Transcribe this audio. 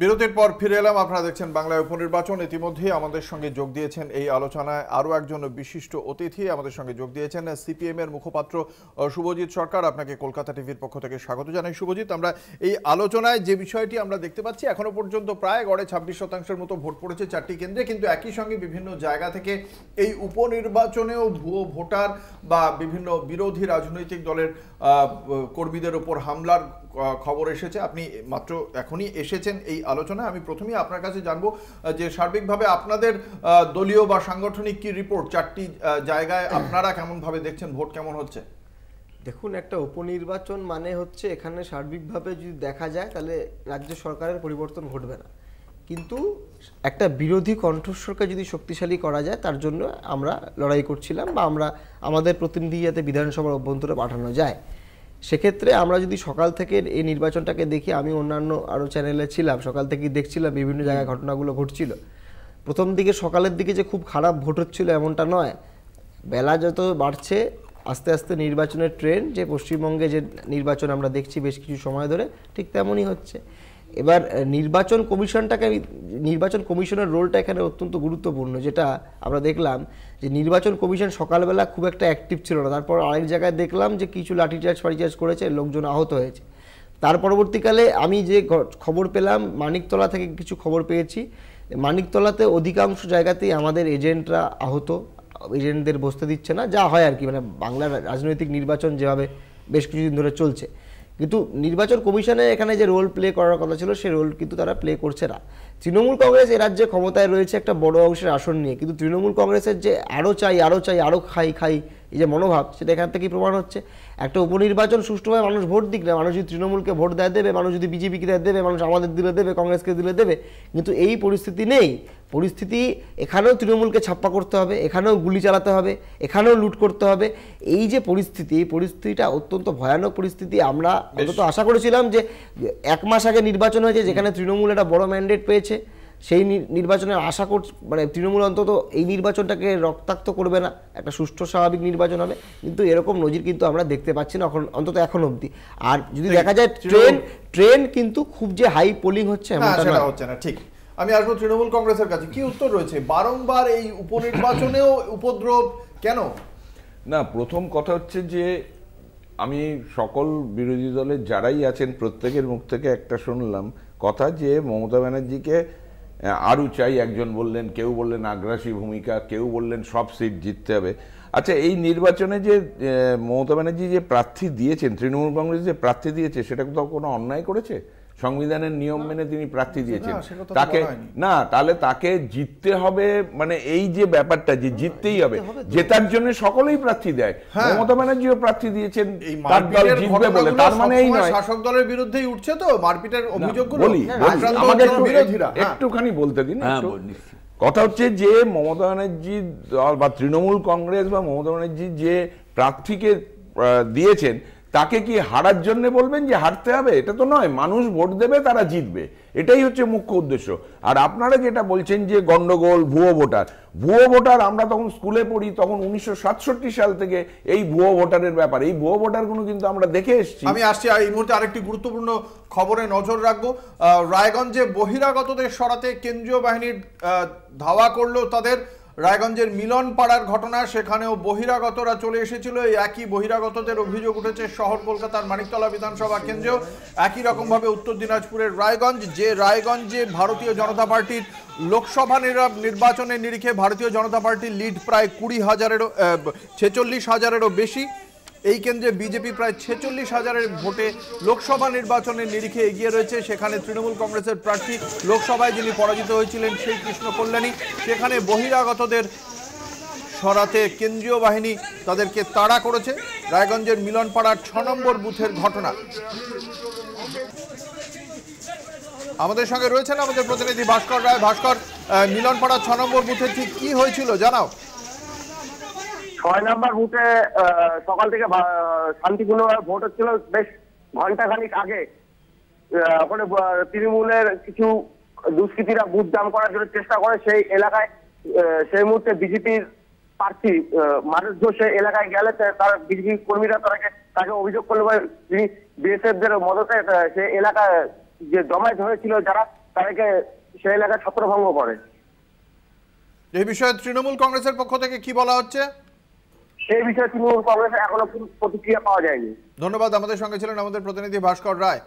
বিরতির পর ফিরে এলাম আপনারা দেখছেন বাংলায় উপনির্বাচন ইতিমধ্যে আমাদের সঙ্গে যোগ দিয়েছেন এই আলোচনায় আরও একজন বিশিষ্ট অতিথি আমাদের সঙ্গে যোগ দিয়েছেন সিপিএম এর মুখপাত্র শুভজিৎ সরকার আপনাকে কলকাতা টিভির পক্ষ থেকে স্বাগত জানাই শুভজিৎ আমরা এই আলোচনায় যে বিষয়টি আমরা দেখতে পাচ্ছি এখনো পর্যন্ত প্রায় গড়ে ছাব্বিশ শতাংশের মতো ভোট পড়েছে চারটি কেন্দ্রে কিন্তু একই সঙ্গে বিভিন্ন জায়গা থেকে এই উপনির্বাচনেও ভুয়ো ভোটার বা বিভিন্ন বিরোধী রাজনৈতিক দলের কর্মীদের ওপর হামলার খবর এসেছে আপনি মাত্র এখনই এসেছেন এই আলোচনায় আমি প্রথমেই আপনার কাছে জানবো যে সার্বিকভাবে আপনাদের দলীয় বা সাংগঠনিক কি রিপোর্ট চারটি জায়গায় আপনারা কেমনভাবে দেখছেন ভোট কেমন হচ্ছে দেখুন একটা উপনির্বাচন মানে হচ্ছে এখানে সার্বিকভাবে যদি দেখা যায় তাহলে রাজ্য সরকারের পরিবর্তন ঘটবে না কিন্তু একটা বিরোধী কণ্ঠস্বরকে যদি শক্তিশালী করা যায় তার জন্য আমরা লড়াই করছিলাম বা আমরা আমাদের প্রতিনিধি যাতে বিধানসভার অভ্যন্তরে পাঠানো যায় সেক্ষেত্রে আমরা যদি সকাল থেকে এই নির্বাচনটাকে দেখি আমি অন্যান্য আরও চ্যানেলে ছিলাম সকাল থেকেই দেখছিলাম বিভিন্ন জায়গায় ঘটনাগুলো ঘটছিল প্রথম দিকে সকালের দিকে যে খুব খারাপ ভোট হচ্ছিল এমনটা নয় বেলা যত বাড়ছে আস্তে আস্তে নির্বাচনের ট্রেন যে পশ্চিমবঙ্গে যে নির্বাচন আমরা দেখছি বেশ কিছু সময় ধরে ঠিক তেমনই হচ্ছে এবার নির্বাচন কমিশনটাকে নির্বাচন কমিশনের রোলটা এখানে অত্যন্ত গুরুত্বপূর্ণ যেটা আমরা দেখলাম যে নির্বাচন কমিশন সকালবেলা খুব একটা অ্যাক্টিভ ছিল না তারপর আরেক জায়গায় দেখলাম যে কিছু লাঠিচার্জ ফারিচার্জ করেছে লোকজন আহত হয়েছে তার পরবর্তীকালে আমি যে খবর পেলাম মানিকতলা থেকে কিছু খবর পেয়েছি মানিকতলাতে অধিকাংশ জায়গাতেই আমাদের এজেন্টরা আহত এজেন্টদের বসতে দিচ্ছে না যা হয় আর কি মানে বাংলার রাজনৈতিক নির্বাচন যেভাবে বেশ কিছুদিন ধরে চলছে কিন্তু নির্বাচন কমিশনে এখানে যে রোল প্লে করার কথা ছিল সে রোল কিন্তু তারা প্লে করছে না তৃণমূল কংগ্রেস এ রাজ্যে ক্ষমতায় রয়েছে একটা বড় অংশের আসন নিয়ে কিন্তু তৃণমূল কংগ্রেসের যে আরও চাই আরও চাই আরও খাই খাই এই যে মনোভাব সেটা এখান থেকেই প্রমাণ হচ্ছে একটা উপনির্বাচন সুষ্ঠুভাবে মানুষ ভোট দিক না মানুষ যদি তৃণমূলকে ভোট দেয় দেবে মানুষ যদি বিজেপিকে দেয় দেবে মানুষ আমাদের দিলে দেবে কংগ্রেসকে দিলে দেবে কিন্তু এই পরিস্থিতি নেই পরিস্থিতি এখানেও তৃণমূলকে ছাপ্পা করতে হবে এখানেও গুলি চালাতে হবে এখানেও লুট করতে হবে এই যে পরিস্থিতি এই পরিস্থিতিটা অত্যন্ত ভয়ানক পরিস্থিতি আমরা অন্তত আশা করেছিলাম যে এক মাস আগে নির্বাচন হয়েছে যেখানে তৃণমূল একটা বড় ম্যান্ডেট পেয়েছে সেই নির্বাচনে আশা কর মানে তৃণমূল অন্তত এই নির্বাচনটাকে রক্তাক্ত করবে না একটা সুষ্ঠু স্বাভাবিক নির্বাচন হবে কিন্তু এরকম নজির কিন্তু আমরা দেখতে পাচ্ছি না এখন অন্তত এখন অবধি আর যদি দেখা যায় ট্রেন ট্রেন কিন্তু খুব যে হাই পোলিং হচ্ছে হচ্ছে না ঠিক আমি আসবো তৃণমূল কংগ্রেসের কাছে কি উত্তর রয়েছে বারংবার এই উপনির্বাচনেও উপদ্রব কেন না প্রথম কথা হচ্ছে যে আমি সকল বিরোধী দলের যারাই আছেন প্রত্যেকের মুখ থেকে একটা শুনলাম কথা যে মমতা ব্যানার্জিকে আরও চাই একজন বললেন কেউ বললেন আগ্রাসী ভূমিকা কেউ বললেন সব সিট জিততে হবে আচ্ছা এই নির্বাচনে যে মমতা ব্যানার্জি যে প্রার্থী দিয়েছেন তৃণমূল কংগ্রেস যে প্রার্থী দিয়েছে সেটা কোথাও কোনো অন্যায় করেছে সংবিধানের নিয়ম মেনে তিনি প্রার্থী দিয়েছেন তাকে না তাহলে তাকে জিততে হবে মানে এই যে ব্যাপারটা যে জিততেই হবে জেতার জন্য সকলেই প্রার্থী দেয় হ্যাঁ। মমতা ব্যানার্জিও প্রার্থী দিয়েছেন তার দল জিতবে বলে তার মানে এই নয় শাসক দলের বিরুদ্ধেই উঠছে তো মারপিটের অভিযোগগুলো বলি হ্যাঁ, আমাকে হ্যাঁ। একটুখানি বলতে দিন কথা হচ্ছে যে মমতা ব্যানার্জি বা তৃণমূল কংগ্রেস বা মমতা ব্যানার্জি যে প্রার্থীকে দিয়েছেন তাকে কি হারার জন্য বলবেন যে হারতে হবে এটা তো নয় মানুষ ভোট দেবে তারা জিতবে এটাই হচ্ছে মুখ্য উদ্দেশ্য আর আপনারা যেটা বলছেন যে গন্ডগোল ভুয়ো ভোটার ভুয়ো ভোটার আমরা তখন স্কুলে পড়ি তখন উনিশশো সাল থেকে এই ভুয়ো ভোটারের ব্যাপার এই ভুয়ো ভোটারগুলো কিন্তু আমরা দেখে এসছি আমি আসছি এই মুহূর্তে আরেকটি গুরুত্বপূর্ণ খবরে নজর রাখবো রায়গঞ্জে বহিরাগতদের সরাতে কেন্দ্রীয় বাহিনীর ধাওয়া করলেও তাদের রায়গঞ্জের মিলন পাড়ার ঘটনা সেখানেও বহিরাগতরা চলে এসেছিল এই একই বহিরাগতদের অভিযোগ উঠেছে শহর কলকাতার মানিকতলা বিধানসভা কেন্দ্রেও একই রকমভাবে উত্তর দিনাজপুরের রায়গঞ্জ যে রায়গঞ্জে ভারতীয় জনতা পার্টির লোকসভা নির্বাচনের নিরিখে ভারতীয় জনতা পার্টির লিড প্রায় কুড়ি হাজারেরও ছেচল্লিশ হাজারেরও বেশি এই কেন্দ্রে বিজেপি প্রায় ছেচল্লিশ হাজারের ভোটে লোকসভা নির্বাচনের নিরিখে এগিয়ে রয়েছে সেখানে তৃণমূল কংগ্রেসের প্রার্থী লোকসভায় যিনি পরাজিত হয়েছিলেন সেই কৃষ্ণ কল্যাণী সেখানে বহিরাগতদের সরাতে কেন্দ্রীয় বাহিনী তাদেরকে তাড়া করেছে রায়গঞ্জের মিলনপাড়ার ছ নম্বর বুথের ঘটনা আমাদের সঙ্গে রয়েছেন আমাদের প্রতিনিধি ভাস্কর রায় ভাস্কর মিলনপাড়া ছ নম্বর বুথে ঠিক কি হয়েছিল জানাও ছয় নাম্বার বুথে সকাল থেকে শান্তিপূর্ণভাবে ভোট হচ্ছিল বেশ ঘন্টা খানিক আগে ওখানে তৃণমূলের কিছু দুষ্কৃতীরা বুথ দাম করার জন্য চেষ্টা করে সেই এলাকায় সেই মুহূর্তে বিজেপির প্রার্থী মানুষ সে এলাকায় গেলে তার বিজেপি কর্মীরা তাকে তাকে অভিযোগ করলো তিনি দের মদতে সে এলাকায় যে জমায়েত হয়েছিল যারা তাদেরকে সে এলাকায় ছত্রভঙ্গ করে এই বিষয়ে তৃণমূল কংগ্রেসের পক্ষ থেকে কি বলা হচ্ছে সেই বিষয়ে তৃণমূল কংগ্রেসের এখনো প্রতিক্রিয়া পাওয়া যায়নি ধন্যবাদ আমাদের সঙ্গে ছিলেন আমাদের প্রতিনিধি ভাস্কর রায়